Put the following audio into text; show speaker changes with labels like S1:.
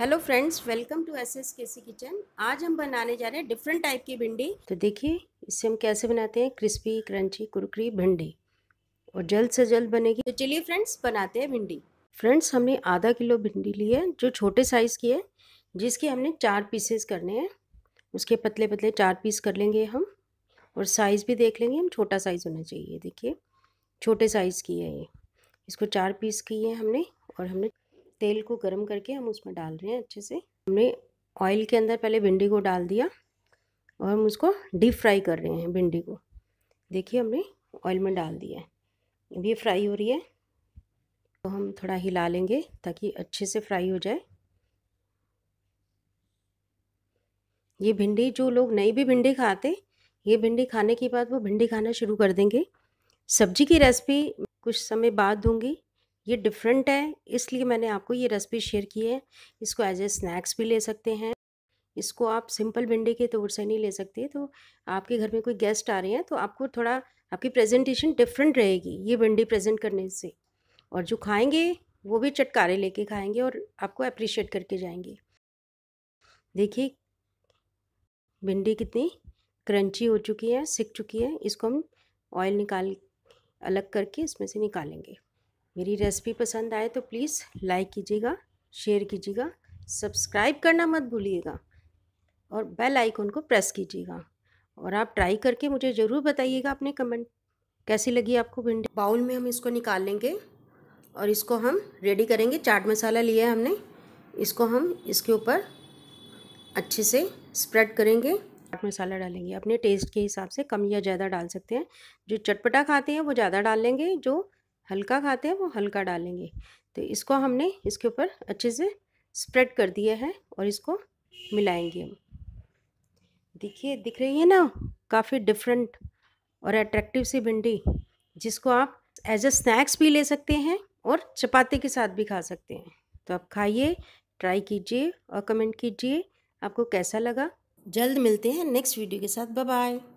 S1: hello friends welcome to S S K C kitchen आज हम बनाने जा रहे हैं डिफरेंट टाइप की भिंडी तो देखिए इससे हम कैसे बनाते हैं क्रिस्पी क्रंची कुरकुरी भिंडी और जल्द से जल्द बनेगी तो चलिए फ्रेंड्स बनाते हैं भिंडी फ्रेंड्स हमने आधा किलो भिंडी ली है जो छोटे साइज़ की है जिसके हमने चार पीसेस करने हैं उसके पतले पतले चार पीस कर लेंगे हम और साइज़ भी देख लेंगे हम छोटा साइज़ होना चाहिए देखिए छोटे साइज़ की है ये इसको चार पीस की है हमने और हमने तेल को गर्म करके हम उसमें डाल रहे हैं अच्छे से हमने ऑयल के अंदर पहले भिंडी को डाल दिया और हम उसको डीप फ्राई कर रहे हैं भिंडी को देखिए हमने ऑयल में डाल दिया है अब ये फ्राई हो रही है तो हम थोड़ा हिला लेंगे ताकि अच्छे से फ्राई हो जाए ये भिंडी जो लोग नई भी भिंडी खाते ये भिंडी खाने के बाद वो भिंडी खाना शुरू कर देंगे सब्जी की रेसिपी कुछ समय बाद दूंगी ये डिफरेंट है इसलिए मैंने आपको ये रेसिपी शेयर की है इसको एज ए स्नैक्स भी ले सकते हैं इसको आप सिंपल भिंडी के तौर से नहीं ले सकते तो आपके घर में कोई गेस्ट आ रहे हैं तो आपको थोड़ा आपकी प्रेजेंटेशन डिफरेंट रहेगी ये भिंडी प्रेजेंट करने से और जो खाएंगे वो भी चटकारे लेके खाएंगे और आपको अप्रिशिएट करके जाएंगे देखिए भिंडी कितनी क्रंची हो चुकी है सिक चुकी है इसको हम ऑयल निकाल अलग करके इसमें से निकालेंगे मेरी रेसिपी पसंद आए तो प्लीज़ लाइक कीजिएगा शेयर कीजिएगा सब्सक्राइब करना मत भूलिएगा और बेल आइकन को प्रेस कीजिएगा और आप ट्राई करके मुझे ज़रूर बताइएगा अपने कमेंट कैसी लगी आपको भिंडी बाउल में हम इसको निकाल लेंगे और इसको हम रेडी करेंगे चाट मसाला लिया है हमने इसको हम इसके ऊपर अच्छे से स्प्रेड करेंगे चाट मसाला डालेंगे अपने टेस्ट के हिसाब से कम या ज़्यादा डाल सकते हैं जो चटपटा खाते हैं वो ज़्यादा डाल लेंगे जो हल्का खाते हैं वो हल्का डालेंगे तो इसको हमने इसके ऊपर अच्छे से स्प्रेड कर दिया है और इसको मिलाएंगे हम देखिए दिख रही है ना काफ़ी डिफरेंट और अट्रैक्टिव सी भिंडी जिसको आप एज अ स्नैक्स भी ले सकते हैं और चपाती के साथ भी खा सकते हैं तो आप खाइए ट्राई कीजिए और कमेंट कीजिए आपको कैसा लगा जल्द मिलते हैं नेक्स्ट वीडियो के साथ बाय